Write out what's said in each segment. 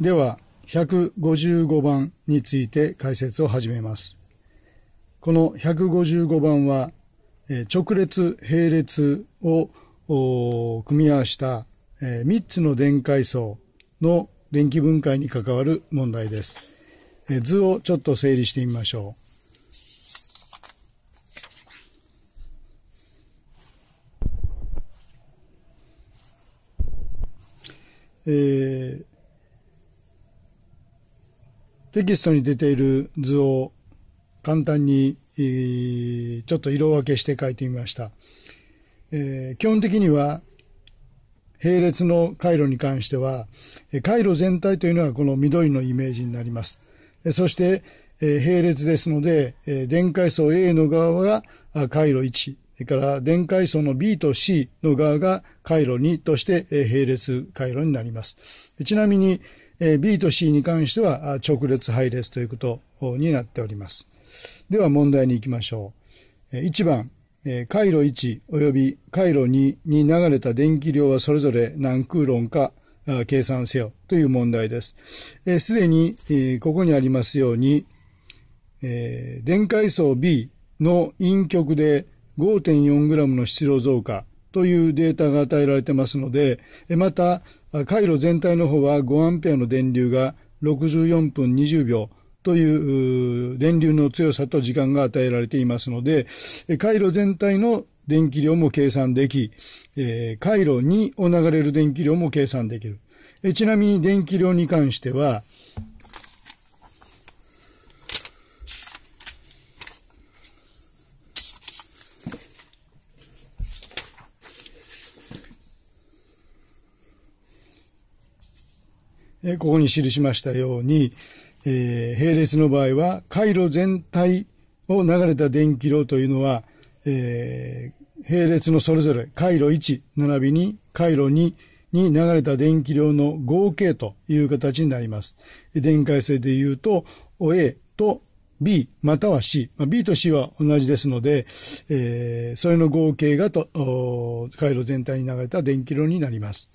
では、155番について解説を始めます。この155番は、直列、並列を組み合わせた3つの電解層の電気分解に関わる問題です。図をちょっと整理してみましょう。えー、テキストに出ている図を簡単に、ちょっと色分けして書いてみました。えー、基本的には並列の回路に関しては、回路全体というのはこの緑のイメージになります。そして、並列ですので、電解層 A の側が回路1、それから電解層の B と C の側が回路2として並列回路になります。ちなみに、B と C に関しては直列配列ということになっております。では問題に行きましょう。1番、回路1及び回路2に流れた電気量はそれぞれ何空論か計算せよという問題です。すでにここにありますように、電解層 B の陰極で 5.4g の質量増加というデータが与えられてますので、また回路全体の方は5アンペアの電流が64分20秒という電流の強さと時間が与えられていますので、回路全体の電気量も計算でき、え回路2を流れる電気量も計算できる。ちなみに電気量に関しては、ここに記しましたように、えー、並列の場合は回路全体を流れた電気量というのは、えー、並列のそれぞれ回路1並びに回路2に流れた電気量の合計という形になります。電解性で言うと A と B または C、まあ、B と C は同じですので、えー、それの合計がと回路全体に流れた電気量になります。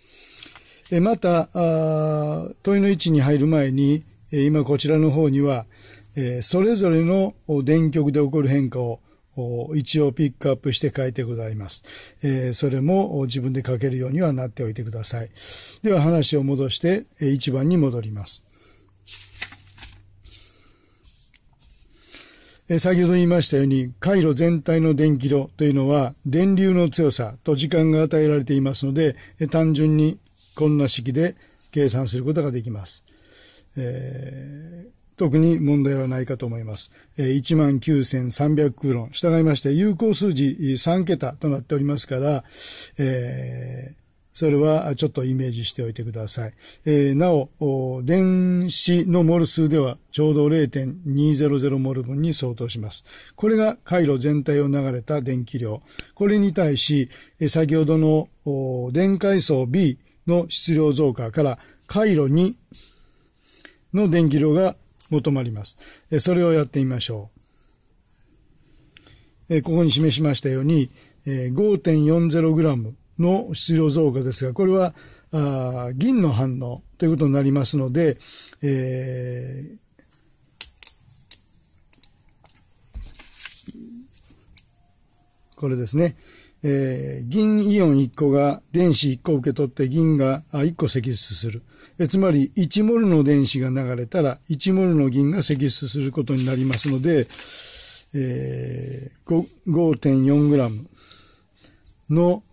で、また、あ問いの位置に入る前に、今こちらの方には、それぞれの電極で起こる変化を一応ピックアップして書いてございます。それも自分で書けるようにはなっておいてください。では話を戻して1番に戻ります。先ほど言いましたように回路全体の電気炉というのは電流の強さと時間が与えられていますので単純にこんな式で計算することができます。えー、特に問題はないかと思います。えー、19,300クーロン。従いまして、有効数字3桁となっておりますから、えー、それはちょっとイメージしておいてください。えー、なお、電子のモル数ではちょうど0.200モル分に相当します。これが回路全体を流れた電気量。これに対し、先ほどの電解層 B、の質量増加から回路2の電気量が求まります。それをやってみましょう。ここに示しましたように 5.40g の質量増加ですが、これは銀の反応ということになりますので、えこれですね。えー、銀イオン1個が電子1個受け取って銀が1個積出する。えつまり1モルの電子が流れたら1モルの銀が積出することになりますので、えー、5.4g の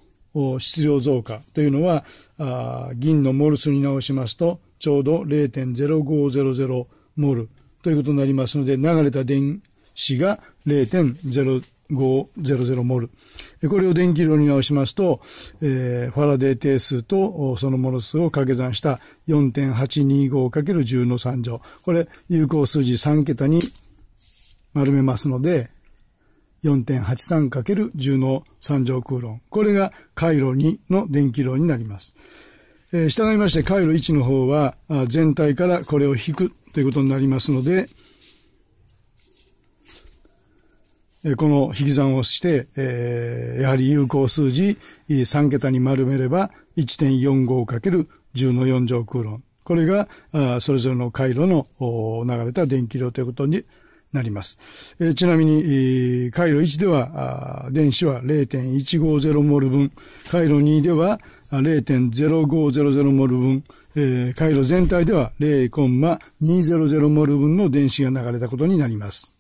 質量増加というのはあ銀のモルスに直しますとちょうど0.0500モルということになりますので流れた電子が0.0 500モル。これを電気量に直しますと、えー、ファラデー定数とそのモル数を掛け算した 4.825×10 の3乗。これ、有効数字3桁に丸めますので、4.83×10 の3乗空論。これが回路2の電気量になります。えー、従いまして回路1の方は、全体からこれを引くということになりますので、この引き算をして、えー、やはり有効数字3桁に丸めれば 1.45×10 の4乗空論。これが、それぞれの回路の流れた電気量ということになります。えー、ちなみに、回路1では、電子は0.150モル分、回路2では0.0500モル分、えー、回路全体では0.200モル分の電子が流れたことになります。